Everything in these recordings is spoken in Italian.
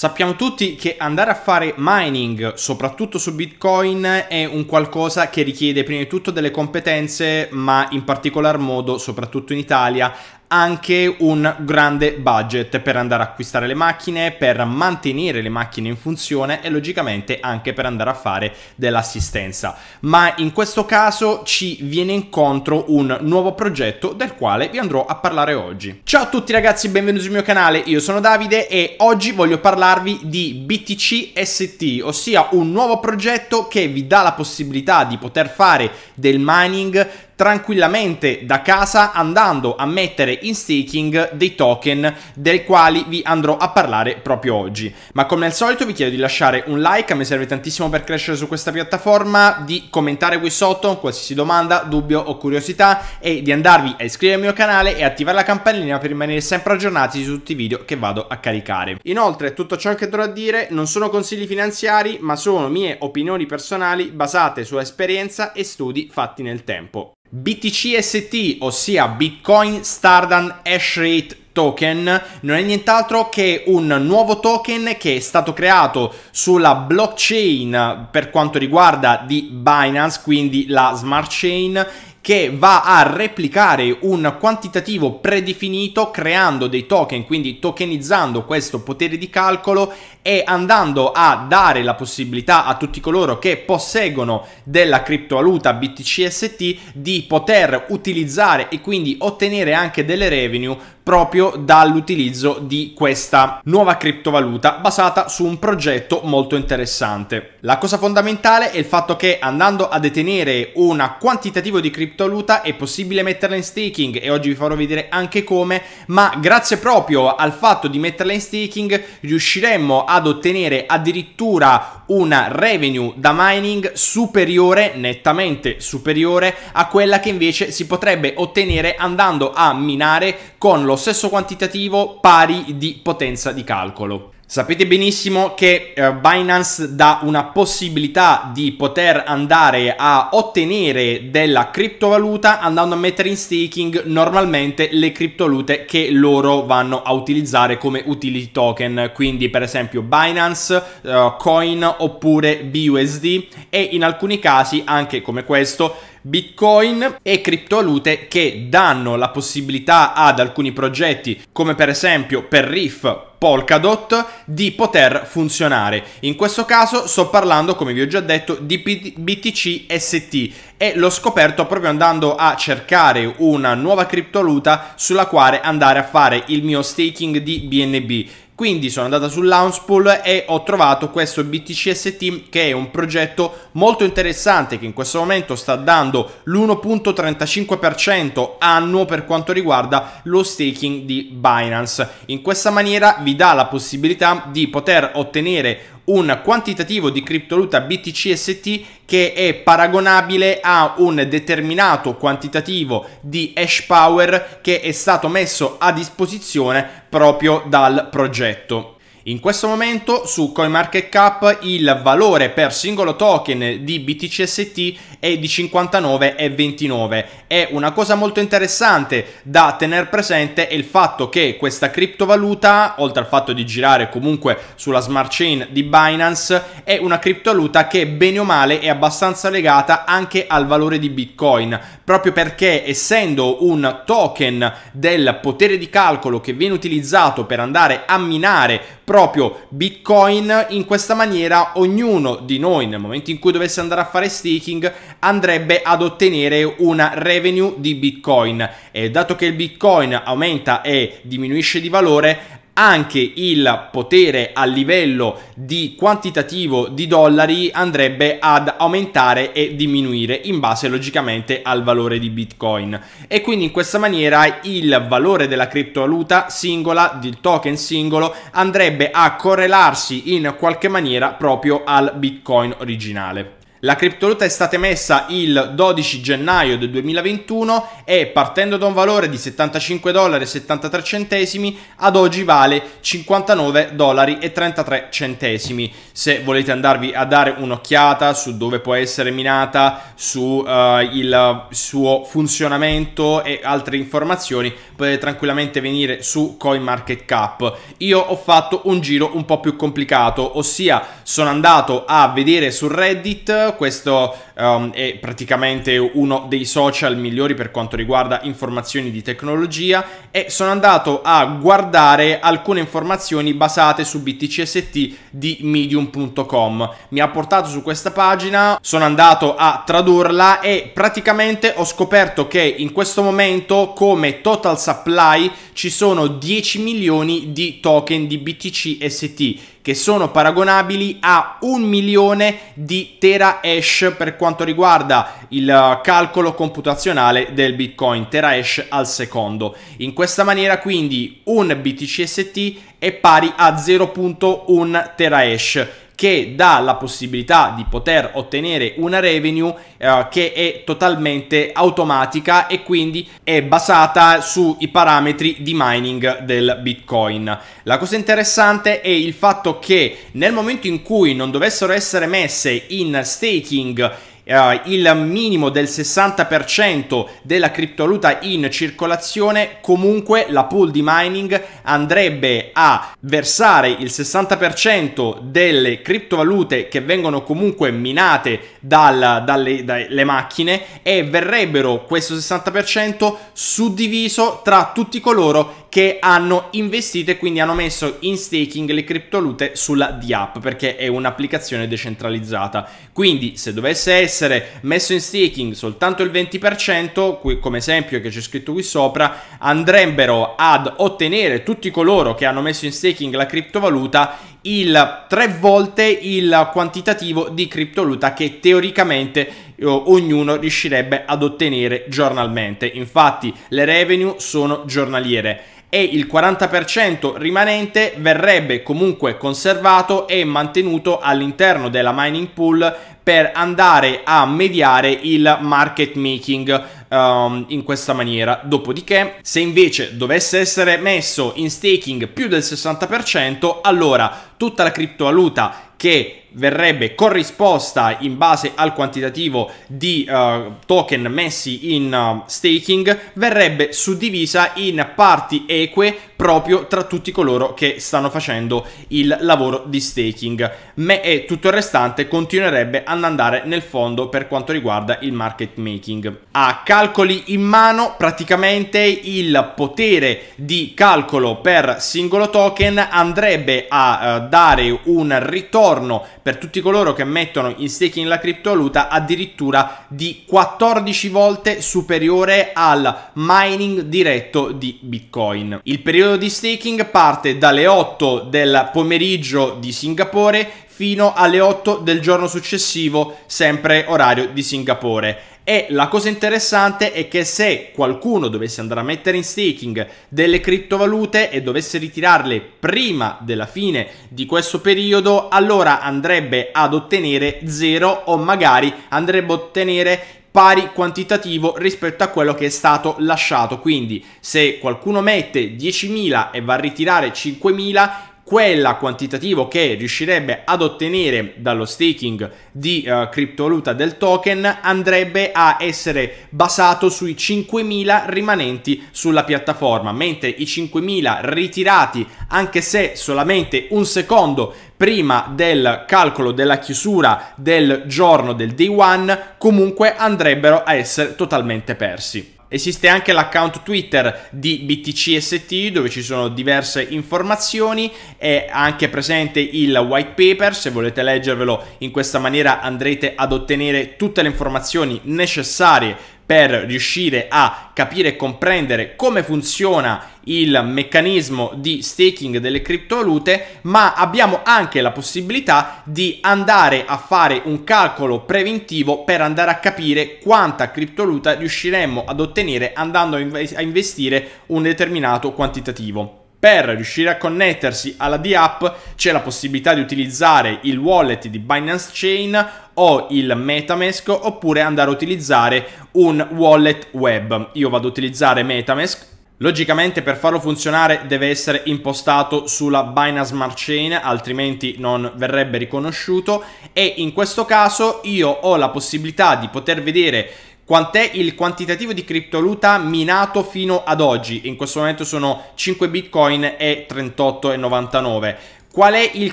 Sappiamo tutti che andare a fare mining, soprattutto su Bitcoin, è un qualcosa che richiede prima di tutto delle competenze, ma in particolar modo, soprattutto in Italia, anche un grande budget per andare a acquistare le macchine, per mantenere le macchine in funzione e logicamente anche per andare a fare dell'assistenza. Ma in questo caso ci viene incontro un nuovo progetto del quale vi andrò a parlare oggi. Ciao a tutti ragazzi, benvenuti sul mio canale, io sono Davide e oggi voglio parlarvi di BTC ST, ossia un nuovo progetto che vi dà la possibilità di poter fare del mining tranquillamente da casa andando a mettere in staking dei token dei quali vi andrò a parlare proprio oggi. Ma come al solito vi chiedo di lasciare un like, a me serve tantissimo per crescere su questa piattaforma, di commentare qui sotto qualsiasi domanda, dubbio o curiosità e di andarvi a iscrivervi al mio canale e attivare la campanellina per rimanere sempre aggiornati su tutti i video che vado a caricare. Inoltre tutto ciò che dovrò dire non sono consigli finanziari ma sono mie opinioni personali basate su esperienza e studi fatti nel tempo. BTCST, ossia Bitcoin Stardust Hash Rate Token, non è nient'altro che un nuovo token che è stato creato sulla blockchain per quanto riguarda di Binance, quindi la smart chain, che va a replicare un quantitativo predefinito creando dei token, quindi tokenizzando questo potere di calcolo e andando a dare la possibilità a tutti coloro che posseggono della criptovaluta BTCST di poter utilizzare e quindi ottenere anche delle revenue proprio dall'utilizzo di questa nuova criptovaluta basata su un progetto molto interessante. La cosa fondamentale è il fatto che andando a detenere un quantitativo di criptovaluta è possibile metterla in staking e oggi vi farò vedere anche come, ma grazie proprio al fatto di metterla in staking riusciremmo ad ottenere addirittura un revenue da mining superiore, nettamente superiore a quella che invece si potrebbe ottenere andando a minare con lo stesso quantitativo pari di potenza di calcolo. Sapete benissimo che eh, Binance dà una possibilità di poter andare a ottenere della criptovaluta andando a mettere in staking normalmente le criptovalute che loro vanno a utilizzare come utility token, quindi per esempio Binance, eh, Coin oppure BUSD e in alcuni casi anche come questo Bitcoin e criptovalute che danno la possibilità ad alcuni progetti come per esempio per Reef Polkadot di poter funzionare. In questo caso sto parlando, come vi ho già detto, di BTC ST e l'ho scoperto proprio andando a cercare una nuova criptovaluta sulla quale andare a fare il mio staking di BNB quindi sono andata su Launchpool e ho trovato questo BTCST che è un progetto molto interessante che in questo momento sta dando l'1.35% annuo per quanto riguarda lo staking di Binance. In questa maniera vi dà la possibilità di poter ottenere un quantitativo di criptovaluta BTCST che è paragonabile a un determinato quantitativo di hash power che è stato messo a disposizione proprio dal progetto. In questo momento su CoinMarketCap il valore per singolo token di BTCST è di 59,29. È una cosa molto interessante da tenere presente è il fatto che questa criptovaluta, oltre al fatto di girare comunque sulla smart chain di Binance, è una criptovaluta che bene o male è abbastanza legata anche al valore di Bitcoin, proprio perché essendo un token del potere di calcolo che viene utilizzato per andare a minare proprio proprio Bitcoin. In questa maniera ognuno di noi nel momento in cui dovesse andare a fare staking andrebbe ad ottenere una revenue di Bitcoin e dato che il Bitcoin aumenta e diminuisce di valore anche il potere a livello di quantitativo di dollari andrebbe ad aumentare e diminuire in base logicamente al valore di Bitcoin e quindi in questa maniera il valore della criptovaluta singola, del token singolo andrebbe a correlarsi in qualche maniera proprio al Bitcoin originale. La criptovaluta è stata emessa il 12 gennaio del 2021 e partendo da un valore di 75 dollari e 73 centesimi ad oggi vale 59 dollari e 33 centesimi. Se volete andarvi a dare un'occhiata su dove può essere minata, su uh, il suo funzionamento e altre informazioni potete tranquillamente venire su CoinMarketCap. Io ho fatto un giro un po' più complicato, ossia sono andato a vedere su Reddit questo um, è praticamente uno dei social migliori per quanto riguarda informazioni di tecnologia e sono andato a guardare alcune informazioni basate su BTCST di medium.com. Mi ha portato su questa pagina, sono andato a tradurla e praticamente ho scoperto che in questo momento come total supply ci sono 10 milioni di token di BTCST che sono paragonabili a un milione di tera hash per quanto quanto riguarda il eh, calcolo computazionale del Bitcoin terahash al secondo. In questa maniera quindi un BTCST è pari a 0.1 terahash che dà la possibilità di poter ottenere una revenue eh, che è totalmente automatica e quindi è basata sui parametri di mining del Bitcoin. La cosa interessante è il fatto che nel momento in cui non dovessero essere messe in staking eh, il minimo del 60% della criptovaluta in circolazione, comunque la pool di mining andrebbe a versare il 60% delle criptovalute che vengono comunque minate dal, dalle, dalle macchine e verrebbero questo 60% suddiviso tra tutti coloro che hanno investito e quindi hanno messo in staking le criptovalute sulla DApp perché è un'applicazione decentralizzata. Quindi se dovesse essere essere messo in staking soltanto il 20%, qui, come esempio che c'è scritto qui sopra, andrebbero ad ottenere tutti coloro che hanno messo in staking la criptovaluta il tre volte il quantitativo di criptovaluta che teoricamente eh, ognuno riuscirebbe ad ottenere giornalmente. Infatti le revenue sono giornaliere e il 40% rimanente verrebbe comunque conservato e mantenuto all'interno della mining pool per andare a mediare il market making um, in questa maniera. Dopodiché, se invece dovesse essere messo in staking più del 60%, allora tutta la criptovaluta che verrebbe corrisposta in base al quantitativo di uh, token messi in uh, staking, verrebbe suddivisa in parti eque proprio tra tutti coloro che stanno facendo il lavoro di staking Me e tutto il restante continuerebbe ad andare nel fondo per quanto riguarda il market making. A calcoli in mano praticamente il potere di calcolo per singolo token andrebbe a eh, dare un ritorno per tutti coloro che mettono in staking la criptovaluta addirittura di 14 volte superiore al mining diretto di Bitcoin. Il periodo periodo di staking parte dalle 8 del pomeriggio di Singapore fino alle 8 del giorno successivo, sempre orario di Singapore. E la cosa interessante è che se qualcuno dovesse andare a mettere in staking delle criptovalute e dovesse ritirarle prima della fine di questo periodo, allora andrebbe ad ottenere zero o magari andrebbe a ottenere pari quantitativo rispetto a quello che è stato lasciato. Quindi se qualcuno mette 10.000 e va a ritirare 5.000, quella quantitativo che riuscirebbe ad ottenere dallo staking di uh, criptovaluta del token andrebbe a essere basato sui 5.000 rimanenti sulla piattaforma, mentre i 5.000 ritirati, anche se solamente un secondo prima del calcolo della chiusura del giorno del day one, comunque andrebbero a essere totalmente persi. Esiste anche l'account Twitter di BTCST dove ci sono diverse informazioni, è anche presente il white paper, se volete leggervelo in questa maniera andrete ad ottenere tutte le informazioni necessarie per riuscire a capire e comprendere come funziona il meccanismo di staking delle criptovalute, ma abbiamo anche la possibilità di andare a fare un calcolo preventivo per andare a capire quanta criptovaluta riusciremmo ad ottenere andando a investire un determinato quantitativo. Per riuscire a connettersi alla DApp c'è la possibilità di utilizzare il wallet di Binance Chain o il Metamask oppure andare a utilizzare un wallet web. Io vado ad utilizzare Metamask Logicamente per farlo funzionare deve essere impostato sulla Binance Smart Chain, altrimenti non verrebbe riconosciuto e in questo caso io ho la possibilità di poter vedere quant'è il quantitativo di criptovaluta minato fino ad oggi. In questo momento sono 5 bitcoin e 38,99. Qual è il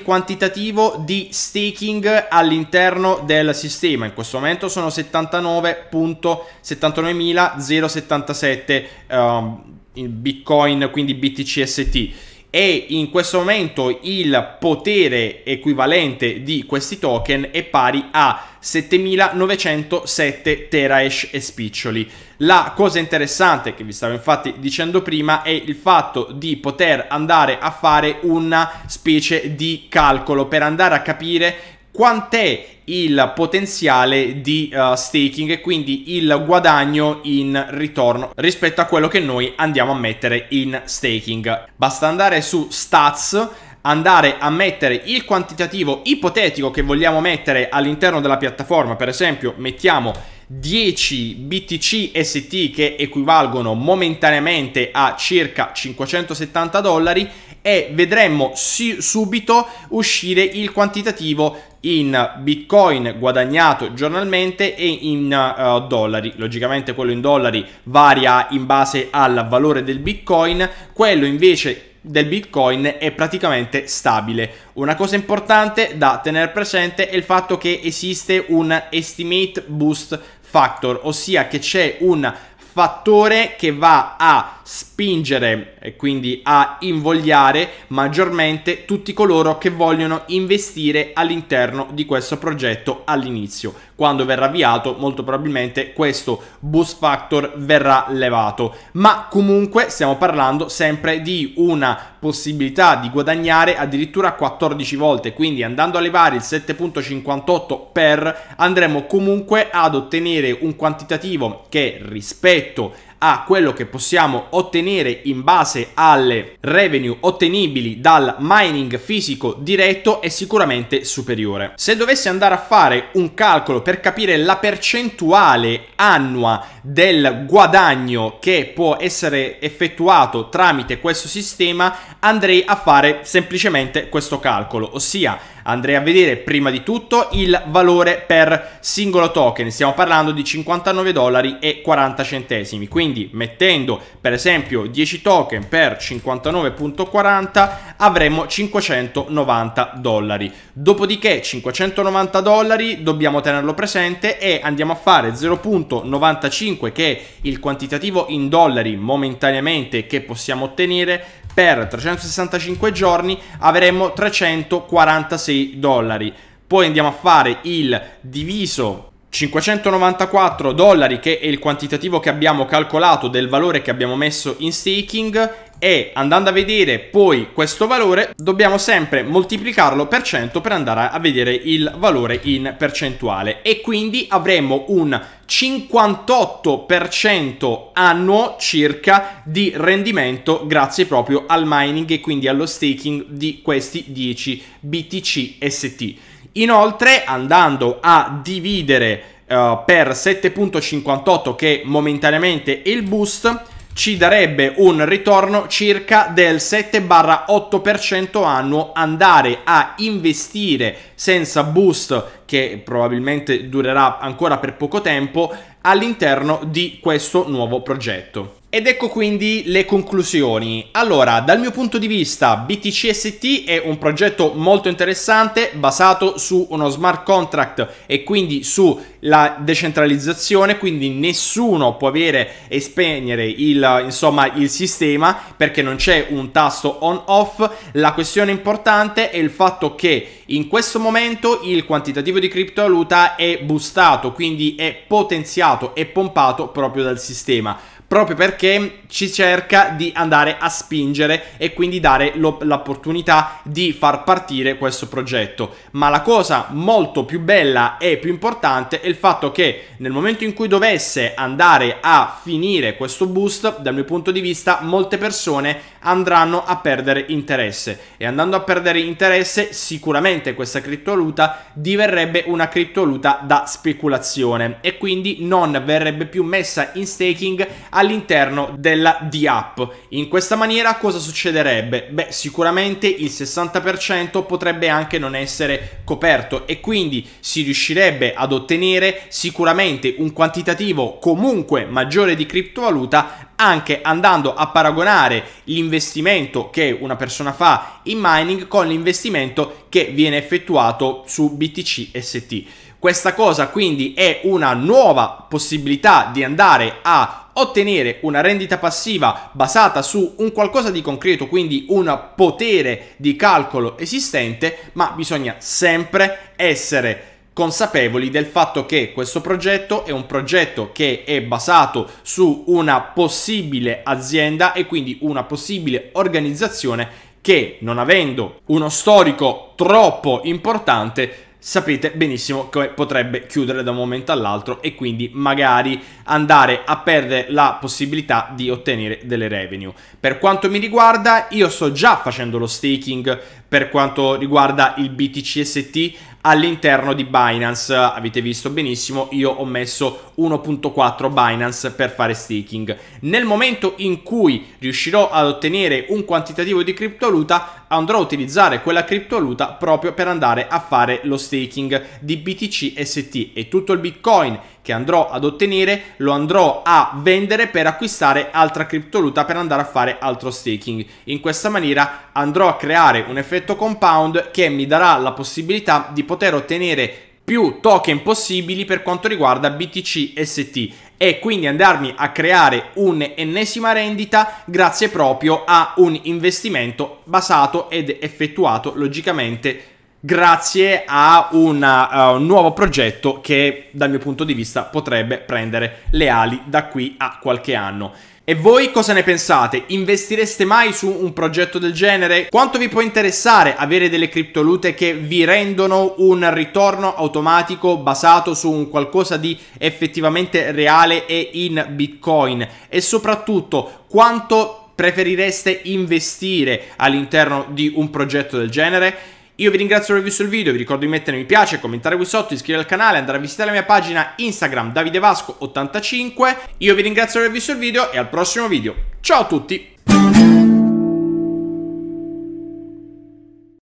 quantitativo di staking all'interno del sistema? In questo momento sono 79.79.077 um, ehm, bitcoin, quindi BTCST e in questo momento il potere equivalente di questi token è pari a 7907 terahash e spiccioli. La cosa interessante che vi stavo infatti dicendo prima è il fatto di poter andare a fare una specie di calcolo per andare a capire quant'è il potenziale di uh, staking e quindi il guadagno in ritorno rispetto a quello che noi andiamo a mettere in staking. Basta andare su stats andare a mettere il quantitativo ipotetico che vogliamo mettere all'interno della piattaforma, per esempio mettiamo 10 BTC ST che equivalgono momentaneamente a circa 570 dollari e vedremmo si- subito uscire il quantitativo in bitcoin guadagnato giornalmente e in uh, dollari. Logicamente quello in dollari varia in base al valore del bitcoin, quello invece del bitcoin è praticamente stabile. Una cosa importante da tenere presente è il fatto che esiste un estimate boost factor, ossia che c'è un fattore che va a spingere e quindi a invogliare maggiormente tutti coloro che vogliono investire all'interno di questo progetto all'inizio. Quando verrà avviato molto probabilmente questo boost factor verrà levato, ma comunque stiamo parlando sempre di una possibilità di guadagnare addirittura 14 volte, quindi andando a levare il 7.58 per andremo comunque ad ottenere un quantitativo che rispetto a quello che possiamo ottenere in base alle revenue ottenibili dal mining fisico diretto è sicuramente superiore. Se dovessi andare a fare un calcolo per capire la percentuale annua del guadagno che può essere effettuato tramite questo sistema, andrei a fare semplicemente questo calcolo, ossia andrei a vedere prima di tutto il valore per singolo token, stiamo parlando di 59 dollari e 40 centesimi, quindi mettendo per esempio 10 token per 59.40 avremo 590 dollari, dopodiché 590 dollari dobbiamo tenerlo presente e andiamo a fare 0.95 che è il quantitativo in dollari momentaneamente che possiamo ottenere per 365 giorni avremo 346 6 dollari. Poi andiamo a fare il diviso 594 dollari che è il quantitativo che abbiamo calcolato del valore che abbiamo messo in staking e andando a vedere poi questo valore dobbiamo sempre moltiplicarlo per 100 per andare a vedere il valore in percentuale e quindi avremo un 58% annuo circa di rendimento grazie proprio al mining e quindi allo staking di questi 10 BTC ST. Inoltre, andando a dividere uh, per 7.58, che momentaneamente è il boost, ci darebbe un ritorno circa del 7-8% annuo andare a investire senza boost che probabilmente durerà ancora per poco tempo all'interno di questo nuovo progetto. Ed ecco quindi le conclusioni. Allora, dal mio punto di vista, BTCST è un progetto molto interessante basato su uno smart contract e quindi sulla decentralizzazione, quindi nessuno può avere e spegnere il, insomma, il sistema perché non c'è un tasto on-off. La questione importante è il fatto che in questo momento il quantitativo di criptovaluta è boostato, quindi è potenziato e pompato proprio dal sistema proprio perché ci cerca di andare a spingere e quindi dare l'opportunità di far partire questo progetto. Ma la cosa molto più bella e più importante è il fatto che nel momento in cui dovesse andare a finire questo boost, dal mio punto di vista, molte persone andranno a perdere interesse e andando a perdere interesse sicuramente questa criptovaluta diverrebbe una criptovaluta da speculazione e quindi non verrebbe più messa in staking all'interno della D-App. In questa maniera cosa succederebbe? Beh, sicuramente il 60% potrebbe anche non essere coperto e quindi si riuscirebbe ad ottenere sicuramente un quantitativo comunque maggiore di criptovaluta anche andando a paragonare l'investimento che una persona fa in mining con l'investimento che viene effettuato su BTC ST. Questa cosa quindi è una nuova possibilità di andare a ottenere una rendita passiva basata su un qualcosa di concreto, quindi un potere di calcolo esistente, ma bisogna sempre essere consapevoli del fatto che questo progetto è un progetto che è basato su una possibile azienda e quindi una possibile organizzazione che non avendo uno storico troppo importante sapete benissimo come potrebbe chiudere da un momento all'altro e quindi magari andare a perdere la possibilità di ottenere delle revenue. Per quanto mi riguarda io sto già facendo lo staking per quanto riguarda il BTCST all'interno di Binance. Avete visto benissimo, io ho messo 1.4 Binance per fare staking. Nel momento in cui riuscirò ad ottenere un quantitativo di criptovaluta, andrò a utilizzare quella criptovaluta proprio per andare a fare lo staking di BTCST e tutto il Bitcoin che andrò ad ottenere lo andrò a vendere per acquistare altra criptovaluta per andare a fare altro staking. In questa maniera andrò a creare un effetto compound che mi darà la possibilità di poter ottenere più token possibili per quanto riguarda BTC ST e quindi andarmi a creare un'ennesima rendita grazie proprio a un investimento basato ed effettuato logicamente grazie a, una, a eh, un nuovo progetto che dal mio punto di vista potrebbe prendere le ali da qui a qualche anno. E voi cosa ne pensate? Investireste mai su un progetto del genere? Quanto vi può interessare avere delle criptolute che vi rendono un ritorno automatico basato su un qualcosa di effettivamente reale e in Bitcoin? E soprattutto, quanto preferireste investire all'interno di un progetto del genere? Io vi ringrazio per aver visto il video, vi ricordo di mettere mi piace, commentare qui sotto, iscrivervi al canale, andare a visitare la mia pagina Instagram davidevasco85. Io vi ringrazio per aver visto il video e al prossimo video. Ciao a tutti!